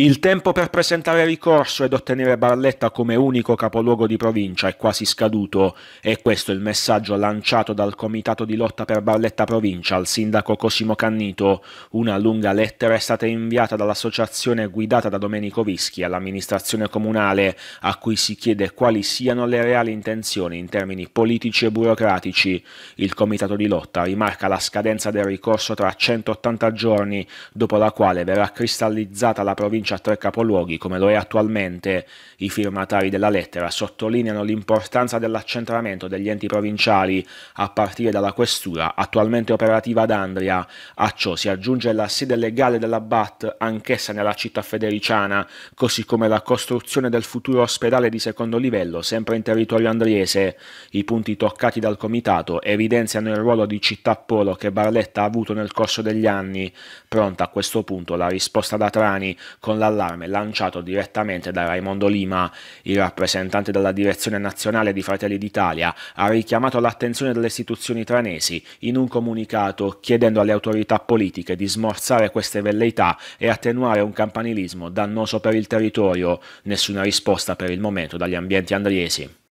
Il tempo per presentare ricorso ed ottenere Barletta come unico capoluogo di provincia è quasi scaduto e questo è il messaggio lanciato dal Comitato di lotta per Barletta Provincia al sindaco Cosimo Cannito. Una lunga lettera è stata inviata dall'associazione guidata da Domenico Vischi all'amministrazione comunale a cui si chiede quali siano le reali intenzioni in termini politici e burocratici. Il Comitato di lotta rimarca la scadenza del ricorso tra 180 giorni dopo la quale verrà cristallizzata la provincia provincia a tre capoluoghi, come lo è attualmente, i firmatari della lettera sottolineano l'importanza dell'accentramento degli enti provinciali a partire dalla questura, attualmente operativa ad Andria. A ciò si aggiunge la sede legale della BAT, anch'essa nella città federiciana, così come la costruzione del futuro ospedale di secondo livello, sempre in territorio andriese. I punti toccati dal comitato evidenziano il ruolo di città polo che Barletta ha avuto nel corso degli anni. Pronta a questo punto la risposta da Trani con con l'allarme lanciato direttamente da Raimondo Lima, il rappresentante della direzione nazionale di Fratelli d'Italia ha richiamato l'attenzione delle istituzioni tranesi in un comunicato chiedendo alle autorità politiche di smorzare queste velleità e attenuare un campanilismo dannoso per il territorio. Nessuna risposta per il momento dagli ambienti andriesi.